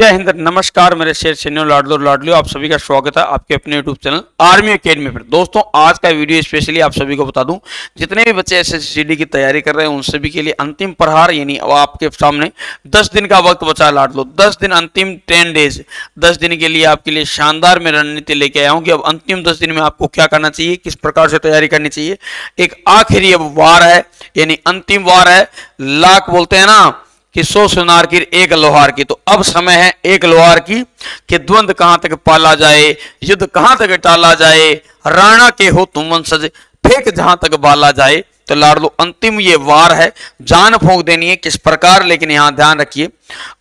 जय हिंद नमस्कार मेरे शेर सैन्यों लाडलो लाडलो आप सभी का स्वागत है आपके अपने यूट्यूब चैनल आर्मी अकेडमी पर दोस्तों आज का वीडियो स्पेशली आप सभी को बता दूं जितने भी बच्चे एस की तैयारी कर रहे हैं उन सभी के लिए अंतिम प्रहार यानी आपके सामने 10 दिन का वक्त बचा लाडलो दस दिन अंतिम टेन डेज दस दिन के लिए आपके लिए शानदार मैं रणनीति लेके आया हूँ कि अब अंतिम दस दिन में आपको क्या करना चाहिए किस प्रकार से तैयारी करनी चाहिए एक आखिरी अब वार है यानी अंतिम वार है लाख बोलते हैं ना कि सौ सुनार की एक लोहार की तो अब समय है एक लोहार की कि द्वंद कहां तक पाला जाए युद्ध कहां तक टाला जाए राणा के हो तुम वंशज फेंक जहां तक बाला जाए तो लाडलो अंतिम ये वार है जान फोंक देनी है किस प्रकार लेकिन यहां ध्यान रखिए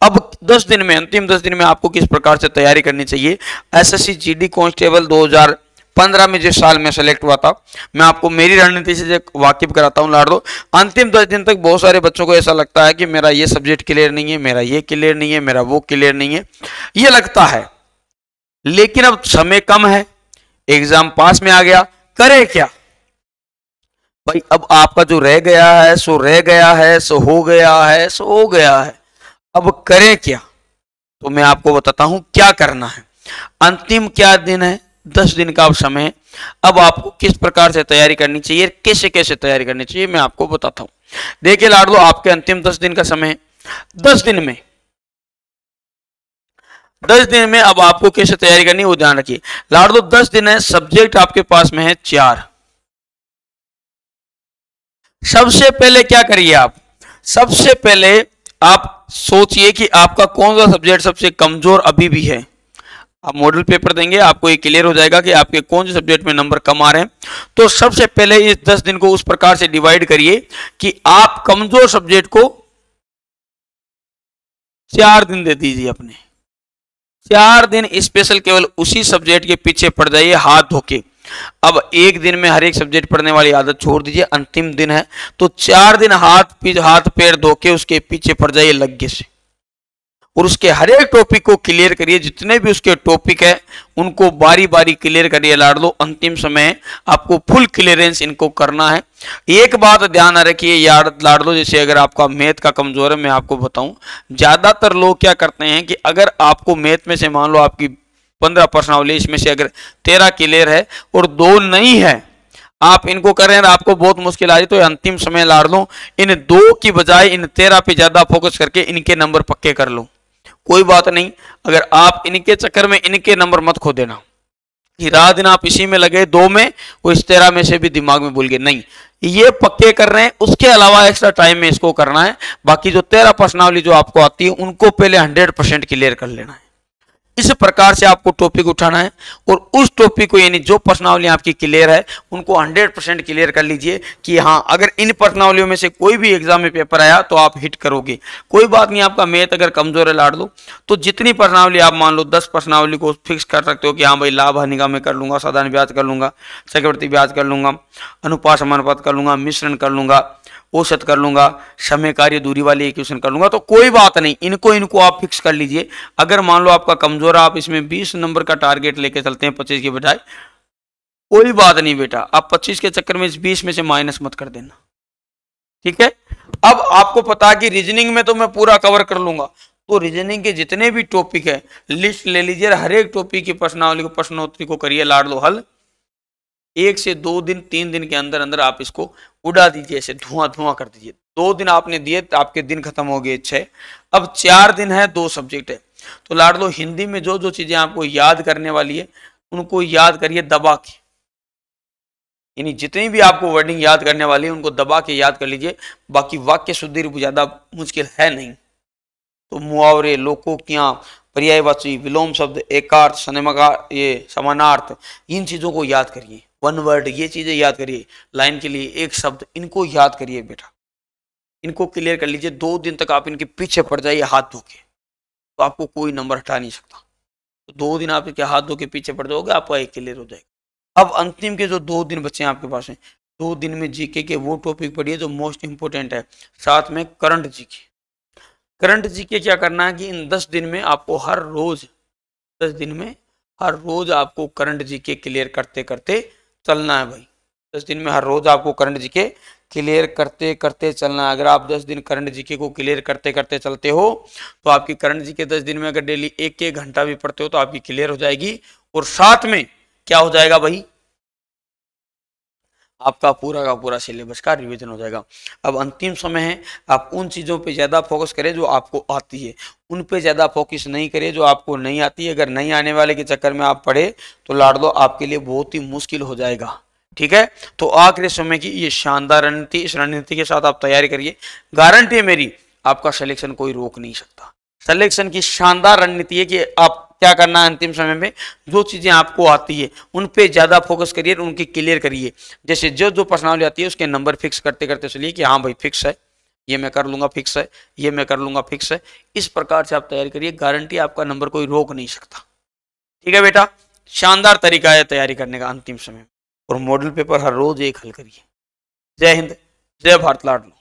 अब 10 दिन में अंतिम 10 दिन में आपको किस प्रकार से तैयारी करनी चाहिए एसएससी जीडी कांस्टेबल हजार पंद्रह में जिस साल में सेलेक्ट हुआ था मैं आपको मेरी रणनीति से वाकिफ कराता हूँ लाडो अंतिम दस दिन तक बहुत सारे बच्चों को ऐसा लगता है कि मेरा ये सब्जेक्ट क्लियर नहीं है मेरा ये क्लियर नहीं है मेरा वो क्लियर नहीं है ये लगता है लेकिन अब समय कम है एग्जाम पास में आ गया करे क्या भाई अब आपका जो रह गया है सो रह गया है सो हो गया है सो हो गया है अब करें क्या तो मैं आपको बताता हूं क्या करना है अंतिम क्या दिन है दस दिन का अब समय अब आपको किस प्रकार से तैयारी करनी चाहिए कैसे कैसे तैयारी करनी चाहिए मैं आपको बताता हूं देखिए लाडलो आपके अंतिम दस दिन का समय दस दिन में दस दिन में अब आपको कैसे तैयारी करनी वो ध्यान रखिए लाडलो दस दिन है सब्जेक्ट आपके पास में है चार सबसे पहले क्या करिए आप सबसे पहले आप सोचिए कि आपका कौन सा सब्जेक्ट सबसे कमजोर अभी भी है आप मॉडल पेपर देंगे आपको ये क्लियर हो जाएगा कि आपके कौन से सब्जेक्ट में नंबर कम आ रहे हैं तो सबसे पहले इस दस दिन को उस प्रकार से डिवाइड करिए कि आप कमजोर सब्जेक्ट को चार दिन दे दीजिए अपने चार दिन स्पेशल केवल उसी सब्जेक्ट के पीछे पड़ जाइए हाथ धोके अब एक दिन में हर एक सब्जेक्ट पढ़ने वाली आदत छोड़ दीजिए अंतिम दिन है तो चार दिन हाथ हाथ पैर धोके उसके पीछे पड़ जाइए लग्गे से और उसके हर एक टॉपिक को क्लियर करिए जितने भी उसके टॉपिक है उनको बारी बारी क्लियर करिए लाड़ लो अंतिम समय आपको फुल क्लियरेंस इनको करना है एक बात ध्यान रखिए यार लाड़ लो जैसे अगर आपका मैथ का कमजोर है मैं आपको बताऊं ज्यादातर लोग क्या करते हैं कि अगर आपको मैथ में से मान लो आपकी पंद्रह पर्सनावली इसमें से अगर तेरह क्लियर है और दो नहीं है आप इनको कर रहे हैं आपको बहुत मुश्किल आ रही तो अंतिम समय लाड़ लो इन दो की बजाय इन तेरह पे ज्यादा फोकस करके इनके नंबर पक्के कर लो कोई बात नहीं अगर आप इनके चक्कर में इनके नंबर मत खो देना कि रात दिन आप इसी में लगे दो में वो इस तेरह में से भी दिमाग में भूल गए नहीं ये पक्के कर रहे हैं उसके अलावा एक्स्ट्रा टाइम में इसको करना है बाकी जो तेरह पर्सनावली जो आपको आती है उनको पहले हंड्रेड परसेंट क्लियर कर लेना है इस प्रकार से आपको टॉपिक उठाना है और उस टॉपिक को यानी जो पर्सनावली आपकी क्लियर है उनको 100 परसेंट क्लियर कर लीजिए कि हाँ अगर इन पर्सनावलियों में से कोई भी एग्जाम में पेपर आया तो आप हिट करोगे कोई बात नहीं आपका मेथ अगर कमजोर है लाड़ लो तो जितनी पर्सनावली आप मान लो दस पर्सनावली को फिक्स कर सकते हो कि हाँ भाई लाभ हानि का मैं कर लूंगा साधारण ब्याज कर लूंगा चक्रवर्ती ब्याज कर लूंगा अनुपात समानुपात कर लूंगा मिश्रण कर लूंगा औसत कर लूंगा समय कार्य दूरी वाली इक्वेशन कर लूंगा तो कोई बात नहीं इनको इनको आप फिक्स कर लीजिए अगर मान लो आपका कमज़ोर है आप इसमें बीस नंबर का टारगेट लेके चलते हैं पच्चीस के बजाय कोई बात नहीं बेटा आप पच्चीस के चक्कर में इस बीस में से माइनस मत कर देना ठीक है अब आपको पता कि रीजनिंग में तो मैं पूरा कवर कर लूंगा तो रीजनिंग के जितने भी टॉपिक है लिस्ट ले लीजिए हर एक टॉपिक की प्रश्नावली को प्रश्नोत्तरी को करिए लाड लो हल एक से दो दिन तीन दिन के अंदर अंदर आप इसको उड़ा दीजिए ऐसे धुआं धुआं कर दीजिए दो दिन आपने दिए तो आपके दिन खत्म हो गए छः अब चार दिन है दो सब्जेक्ट है तो लाड लो हिंदी में जो जो चीज़ें आपको याद करने वाली है उनको याद करिए दबा के यानी जितनी भी आपको वर्डिंग याद करने वाली है उनको दबा के याद कर लीजिए बाकी वाक्य शुद्धि रूप ज़्यादा मुश्किल है नहीं तो मुआवरे क्या पर्यायवाची विलोम शब्द एकार्थ सनेमा ये समानार्थ इन चीज़ों को याद करिए वन वर्ड ये चीज़ें याद करिए लाइन के लिए एक शब्द इनको याद करिए बेटा इनको क्लियर कर लीजिए दो दिन तक आप इनके पीछे पड़ जाइए हाथ धो के तो आपको कोई नंबर हटा नहीं सकता तो दो दिन आप इनके हाथ धो के पीछे पड़ जाओगे आपका एक क्लियर हो जाएगा अब अंतिम के जो दो दिन बचे हैं आपके पास हैं दो दिन में जीके के वो टॉपिक पढ़िए जो मोस्ट इंपॉर्टेंट है साथ में करंट जीके करंट जीके क्या करना है कि इन दस दिन में आपको हर रोज दस दिन में हर रोज आपको करंट जीके क्लियर करते करते चलना है भाई दस दिन में हर रोज आपको करंट जीके क्लियर करते करते चलना है अगर आप दस दिन करंट जीके को क्लियर करते करते चलते हो तो आपकी करंट जीके दस दिन में अगर डेली एक एक घंटा भी पढ़ते हो तो आपकी क्लियर हो जाएगी और साथ में क्या हो जाएगा भाई आपका पूरा का पूरा सिलेबस का रिविजन हो जाएगा अब अंतिम समय है आप उन चीज़ों पर ज़्यादा फोकस करें जो आपको आती है उन पे ज़्यादा फोकस नहीं करें जो आपको नहीं आती है अगर नहीं आने वाले के चक्कर में आप पढ़े तो लाड़ दो आपके लिए बहुत ही मुश्किल हो जाएगा ठीक है तो आखिरी समय की ये शानदार रणनीति इस रणनीति के साथ आप तैयारी करिए गारंटी है मेरी आपका सिलेक्शन कोई रोक नहीं सकता सिलेक्शन की शानदार रणनीति है कि आप क्या करना है अंतिम समय में जो चीज़ें आपको आती है उन पे ज़्यादा फोकस करिए उनकी क्लियर करिए जैसे जो जो पर्सनल आती है उसके नंबर फिक्स करते करते चलिए कि हाँ भाई फिक्स है ये मैं कर लूँगा फिक्स है ये मैं कर लूँगा फिक्स है इस प्रकार से आप तैयारी करिए गारंटी आपका नंबर कोई रोक नहीं सकता ठीक है बेटा शानदार तरीका है तैयारी करने का अंतिम समय और मॉडल पेपर हर रोज एक हल करिए जय हिंद जय भारत लाडलो